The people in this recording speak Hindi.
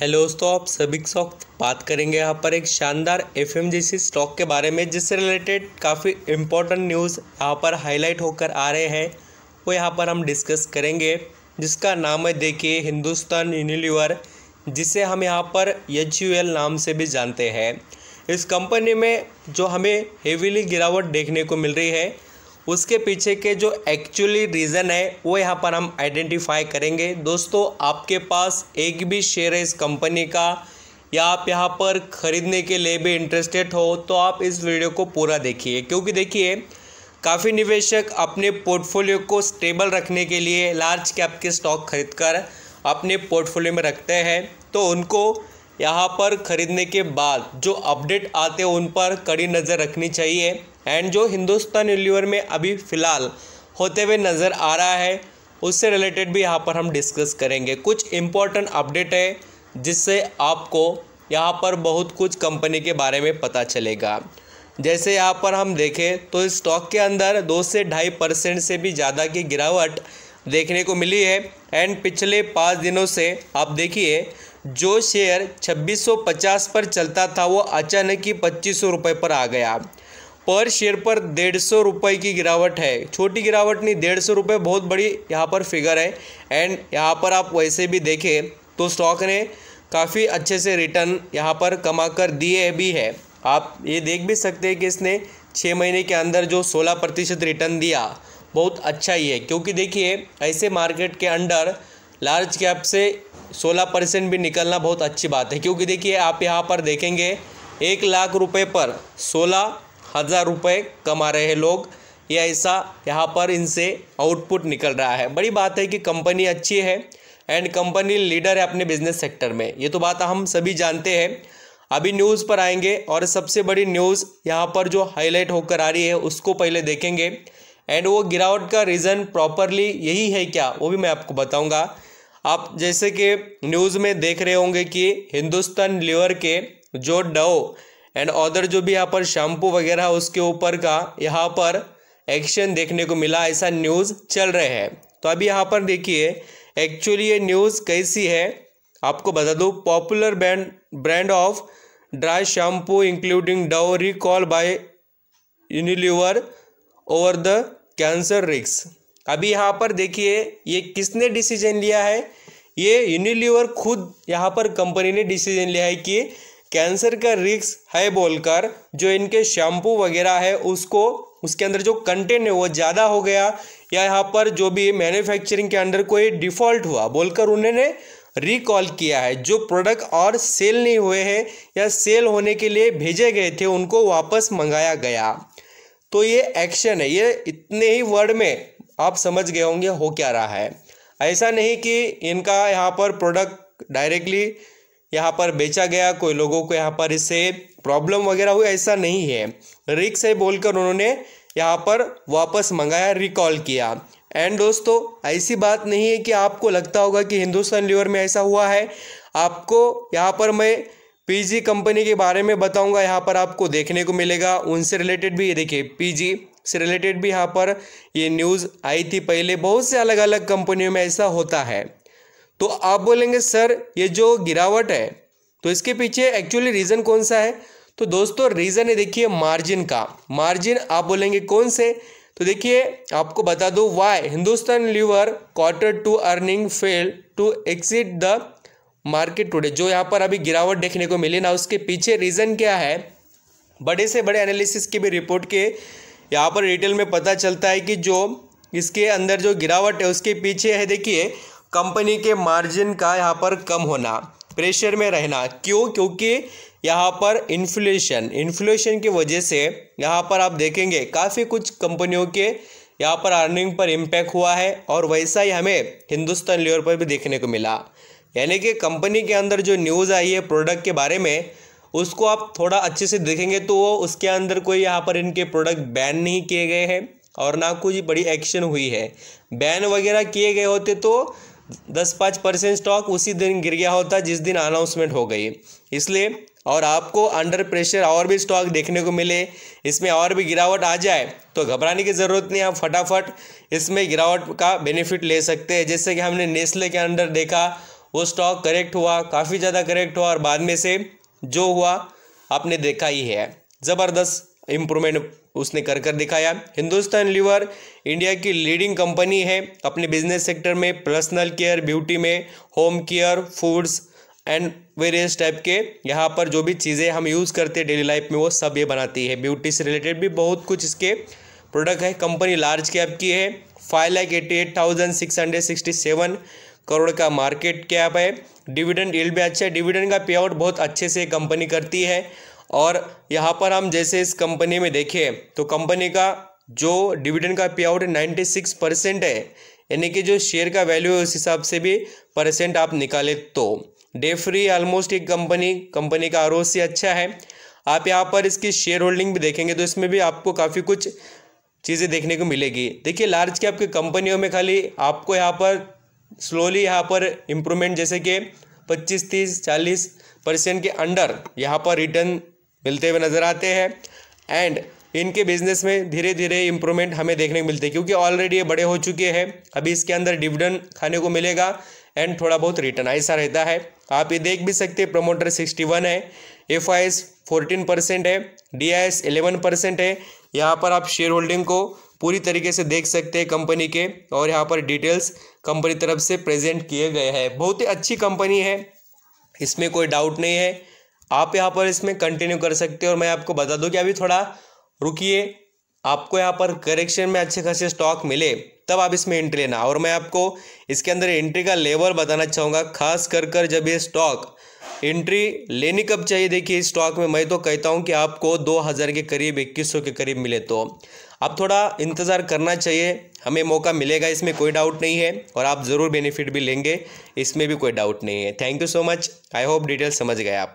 हेलो दोस्तों आप सभी साथ बात करेंगे यहाँ पर एक शानदार एफ जैसी स्टॉक के बारे में जिससे रिलेटेड काफ़ी इम्पोर्टेंट न्यूज़ यहाँ पर हाईलाइट होकर आ रहे हैं वो यहाँ पर हम डिस्कस करेंगे जिसका नाम है देखिए हिंदुस्तान यूनिलीवर जिसे हम यहाँ पर एच नाम से भी जानते हैं इस कंपनी में जो हमें हेवीली गिरावट देखने को मिल रही है उसके पीछे के जो एक्चुअली रीज़न है वो यहाँ पर हम आइडेंटिफाई करेंगे दोस्तों आपके पास एक भी शेयर है इस कंपनी का या आप यहाँ पर ख़रीदने के लिए भी इंटरेस्टेड हो तो आप इस वीडियो को पूरा देखिए क्योंकि देखिए काफ़ी निवेशक अपने पोर्टफोलियो को स्टेबल रखने के लिए लार्ज कैप के स्टॉक खरीद कर अपने पोर्टफोलियो में रखते हैं तो उनको यहाँ पर ख़रीदने के बाद जो अपडेट आते हैं उन पर कड़ी नज़र रखनी चाहिए एंड जो हिंदुस्तान यूनिवर में अभी फ़िलहाल होते हुए नज़र आ रहा है उससे रिलेटेड भी यहाँ पर हम डिस्कस करेंगे कुछ इम्पोर्टेंट अपडेट है जिससे आपको यहाँ पर बहुत कुछ कंपनी के बारे में पता चलेगा जैसे यहाँ पर हम देखें तो स्टॉक के अंदर दो से ढाई परसेंट से भी ज़्यादा की गिरावट देखने को मिली है एंड पिछले पाँच दिनों से आप देखिए जो शेयर 2650 पर चलता था वो अचानक ही पच्चीस सौ पर आ गया पर शेयर पर डेढ़ सौ रुपये की गिरावट है छोटी गिरावट नहीं डेढ़ सौ रुपये बहुत बड़ी यहाँ पर फिगर है एंड यहाँ पर आप वैसे भी देखें तो स्टॉक ने काफ़ी अच्छे से रिटर्न यहाँ पर कमा कर दिए भी है आप ये देख भी सकते हैं कि इसने छः महीने के अंदर जो सोलह प्रतिशत रिटर्न दिया बहुत अच्छा ही है क्योंकि देखिए ऐसे मार्केट के अंडर लार्ज कैप से सोलह परसेंट भी निकलना बहुत अच्छी बात है क्योंकि देखिए आप यहाँ पर देखेंगे एक लाख रुपए पर सोलह हज़ार रुपये कमा रहे हैं लोग या ऐसा यहाँ पर इनसे आउटपुट निकल रहा है बड़ी बात है कि कंपनी अच्छी है एंड कंपनी लीडर है अपने बिजनेस सेक्टर में ये तो बात हम सभी जानते हैं अभी न्यूज़ पर आएंगे और सबसे बड़ी न्यूज़ यहाँ पर जो हाईलाइट होकर आ रही है उसको पहले देखेंगे एंड वो गिरावट का रीज़न प्रॉपरली यही है क्या वो भी मैं आपको बताऊंगा आप जैसे कि न्यूज़ में देख रहे होंगे कि हिंदुस्तान लीवर के जो डव एंड अदर जो भी यहाँ पर शैम्पू वगैरह उसके ऊपर का यहाँ पर एक्शन देखने को मिला ऐसा न्यूज़ चल रहे है तो अभी यहाँ पर देखिए एक्चुअली ये न्यूज़ कैसी है आपको बता दूँ popular brand brand of dry shampoo including Dove recall by Unilever over the cancer risks अभी यहाँ पर देखिए ये किसने डिसीजन लिया है ये यूनिलीवर खुद यहाँ पर कंपनी ने डिसीजन लिया है कि कैंसर का रिक्स है बोलकर जो इनके शैम्पू वगैरह है उसको उसके अंदर जो कंटेंट है वो ज़्यादा हो गया या यहाँ पर जो भी मैन्युफैक्चरिंग के अंदर कोई डिफ़ॉल्ट हुआ बोलकर उन्होंने रिकॉल किया है जो प्रोडक्ट और सेल नहीं हुए हैं या सेल होने के लिए भेजे गए थे उनको वापस मंगाया गया तो ये एक्शन है ये इतने ही वर्ड में आप समझ गए होंगे हो क्या रहा है ऐसा नहीं कि इनका यहाँ पर प्रोडक्ट डायरेक्टली यहाँ पर बेचा गया कोई लोगों को यहाँ पर इससे प्रॉब्लम वगैरह हुई ऐसा नहीं है रिक से बोलकर उन्होंने यहाँ पर वापस मंगाया रिकॉल किया एंड दोस्तों ऐसी बात नहीं है कि आपको लगता होगा कि हिंदुस्तान लीवर में ऐसा हुआ है आपको यहाँ पर मैं पीजी कंपनी के बारे में बताऊंगा यहाँ पर आपको देखने को मिलेगा उनसे रिलेटेड भी ये देखिए पीजी से रिलेटेड भी यहाँ पर ये न्यूज़ आई थी पहले बहुत से अलग अलग कंपनियों में ऐसा होता है तो आप बोलेंगे सर ये जो गिरावट है तो इसके पीछे एक्चुअली रीज़न कौन सा है तो दोस्तों रीज़न है देखिए मार्जिन का मार्जिन आप बोलेंगे कौन से तो देखिए आपको बता दो why Hindustan Lever quarter two earning fail to exit the market today जो यहाँ पर अभी गिरावट देखने को मिली ना उसके पीछे रीज़न क्या है बड़े से बड़े एनालिसिस की भी रिपोर्ट के यहाँ पर डिटेल में पता चलता है कि जो इसके अंदर जो गिरावट है उसके पीछे है देखिए कंपनी के मार्जिन का यहाँ पर कम होना प्रेशर में रहना क्यों क्योंकि यहाँ पर इन्फ्लेशन इन्फ्लेशन की वजह से यहाँ पर आप देखेंगे काफ़ी कुछ कंपनियों के यहाँ पर अर्निंग पर इम्पैक्ट हुआ है और वैसा ही हमें हिंदुस्तान लेवल पर भी देखने को मिला यानी कि कंपनी के अंदर जो न्यूज़ आई है प्रोडक्ट के बारे में उसको आप थोड़ा अच्छे से देखेंगे तो वो उसके अंदर कोई यहाँ पर इनके प्रोडक्ट बैन नहीं किए गए हैं और ना कुछ बड़ी एक्शन हुई है बैन वगैरह किए गए होते तो दस पाँच परसेंट स्टॉक उसी दिन गिर गया होता जिस दिन अनाउंसमेंट हो गई इसलिए और आपको अंडर प्रेशर और भी स्टॉक देखने को मिले इसमें और भी गिरावट आ जाए तो घबराने की ज़रूरत नहीं आप फटाफट इसमें गिरावट का बेनिफिट ले सकते हैं जैसे कि हमने नेस्ले के अंडर देखा वो स्टॉक करेक्ट हुआ काफ़ी ज़्यादा करेक्ट हुआ और बाद में से जो हुआ आपने देखा ही है ज़बरदस्त इम्प्रूवमेंट उसने कर कर दिखाया हिंदुस्तान लीवर इंडिया की लीडिंग कंपनी है अपने बिजनेस सेक्टर में पर्सनल केयर ब्यूटी में home care foods and various type के यहाँ पर जो भी चीज़ें हम यूज़ करते हैं डेली लाइफ में वो सब ये बनाती है ब्यूटी से रिलेटेड भी बहुत कुछ इसके प्रोडक्ट है कंपनी लार्ज कैप की है five lakh eighty eight thousand six hundred sixty seven crore का मार्केट कैप है डिविडेंड यील्ड भी अच्छा है डिविडेंड का पे आउट बहुत अच्छे से कंपनी करती है और यहाँ पर हम जैसे इस कंपनी में देखें तो कंपनी का जो डिविडेंड का पे आउट नाइन्टी सिक्स परसेंट है यानी कि जो शेयर का वैल्यू है उस हिसाब से भी परसेंट आप निकाले तो डे फ्री ऑलमोस्ट एक कंपनी कंपनी का आर से अच्छा है आप यहाँ पर इसकी शेयर होल्डिंग भी देखेंगे तो इसमें भी आपको काफ़ी कुछ चीज़ें देखने को मिलेगी देखिए लार्ज कैप की कंपनियों में खाली आपको यहाँ पर स्लोली यहाँ पर इम्प्रूवमेंट जैसे कि पच्चीस तीस चालीस परसेंट के अंडर यहाँ पर रिटर्न मिलते हुए नज़र आते हैं एंड इनके बिजनेस में धीरे धीरे इम्प्रूवमेंट हमें देखने को मिलते हैं क्योंकि ऑलरेडी ये बड़े हो चुके हैं अभी इसके अंदर डिविडेंड खाने को मिलेगा एंड थोड़ा बहुत रिटर्न ऐसा रहता है आप ये देख भी सकते हैं प्रोमोटर सिक्सटी वन है F I S fourteen percent है D I S eleven percent है यहाँ पर आप शेयर होल्डिंग को पूरी तरीके से देख सकते हैं कंपनी के और यहाँ पर डिटेल्स कंपनी तरफ से प्रेजेंट किए गए हैं बहुत ही अच्छी कंपनी है इसमें कोई डाउट नहीं है आप यहाँ पर इसमें कंटिन्यू कर सकते हो और मैं आपको बता दूँ कि अभी थोड़ा रुकिए आपको यहाँ पर करेक्शन में अच्छे खासे स्टॉक मिले तब आप इसमें एंट्री लेना और मैं आपको इसके अंदर एंट्री का लेवल बताना चाहूँगा खास कर कर जब ये स्टॉक एंट्री लेनी कब चाहिए देखिए इस स्टॉक में मैं तो कहता हूँ कि आपको 2000 के करीब 2100 के करीब मिले तो आप थोड़ा इंतज़ार करना चाहिए हमें मौका मिलेगा इसमें कोई डाउट नहीं है और आप ज़रूर बेनिफिट भी लेंगे इसमें भी कोई डाउट नहीं है thank you so much I hope detail समझ गए आप